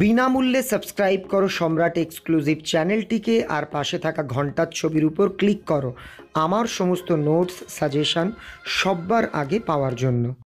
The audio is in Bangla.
বিনামূল্যে সাবস্ক্রাইব করো সম্রাট এক্সক্লুসিভ চ্যানেলটিকে আর পাশে থাকা ঘন্টার ছবির উপর ক্লিক করো আমার সমস্ত নোটস সাজেশান সববার আগে পাওয়ার জন্য